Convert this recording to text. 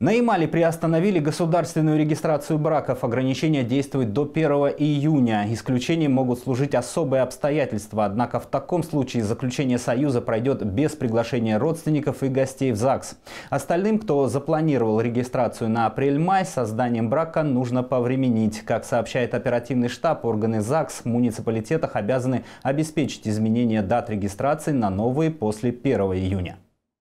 На Ямале приостановили государственную регистрацию браков. ограничения действуют до 1 июня. Исключением могут служить особые обстоятельства. Однако в таком случае заключение союза пройдет без приглашения родственников и гостей в ЗАГС. Остальным, кто запланировал регистрацию на апрель-май, созданием брака нужно повременить. Как сообщает оперативный штаб, органы ЗАГС в муниципалитетах обязаны обеспечить изменение дат регистрации на новые после 1 июня.